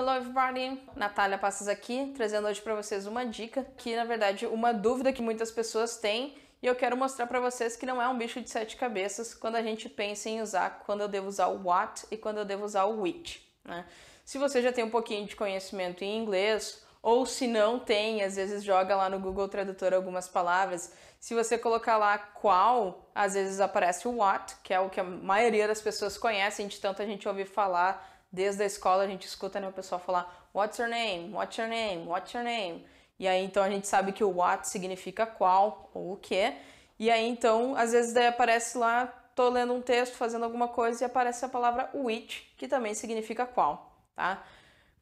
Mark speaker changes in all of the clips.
Speaker 1: Hello everybody, Natália Passos aqui, trazendo hoje para vocês uma dica que na verdade uma dúvida que muitas pessoas têm e eu quero mostrar para vocês que não é um bicho de sete cabeças quando a gente pensa em usar quando eu devo usar o what e quando eu devo usar o which. Né? Se você já tem um pouquinho de conhecimento em inglês ou se não tem, às vezes joga lá no Google Tradutor algumas palavras. Se você colocar lá qual, às vezes aparece o what, que é o que a maioria das pessoas conhecem de tanto a gente ouvir falar Desde a escola a gente escuta né, o pessoal falar What's your name? What's your name? What's your name? E aí então a gente sabe que o what significa qual ou o que. E aí então às vezes daí aparece lá, tô lendo um texto, fazendo alguma coisa e aparece a palavra which, que também significa qual, tá?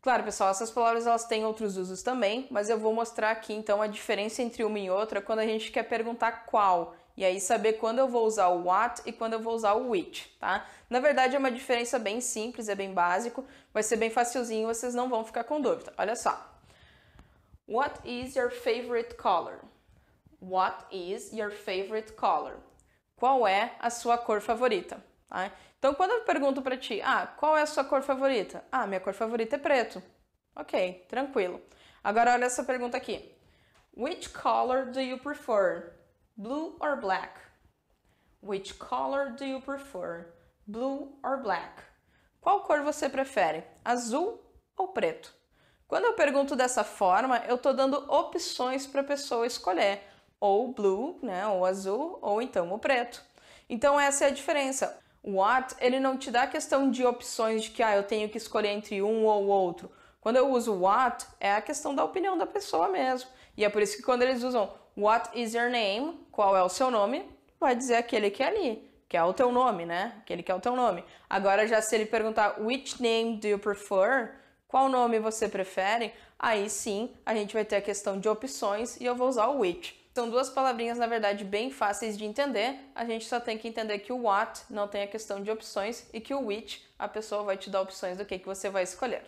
Speaker 1: Claro, pessoal, essas palavras elas têm outros usos também, mas eu vou mostrar aqui então a diferença entre uma e outra quando a gente quer perguntar qual e aí saber quando eu vou usar o what e quando eu vou usar o which, tá? Na verdade é uma diferença bem simples, é bem básico, vai ser bem facilzinho, vocês não vão ficar com dúvida. Olha só. What is your favorite color? What is your favorite color? Qual é a sua cor favorita? Tá? Então, quando eu pergunto para ti, ah, qual é a sua cor favorita? Ah, minha cor favorita é preto. Ok, tranquilo. Agora, olha essa pergunta aqui. Which color do you prefer? Blue or black? Which color do you prefer? Blue or black? Qual cor você prefere? Azul ou preto? Quando eu pergunto dessa forma, eu estou dando opções para a pessoa escolher ou blue, né, ou azul, ou então o preto. Então essa é a diferença. O what, ele não te dá a questão de opções de que ah, eu tenho que escolher entre um ou outro. Quando eu uso what, é a questão da opinião da pessoa mesmo. E é por isso que quando eles usam what is your name, qual é o seu nome, vai dizer aquele que é ali, que é o teu nome, né? Aquele que é o teu nome. Agora já se ele perguntar which name do you prefer, qual nome você prefere, aí sim a gente vai ter a questão de opções e eu vou usar o which. São então, duas palavrinhas, na verdade, bem fáceis de entender. A gente só tem que entender que o what não tem a questão de opções e que o which a pessoa vai te dar opções do que, que você vai escolher.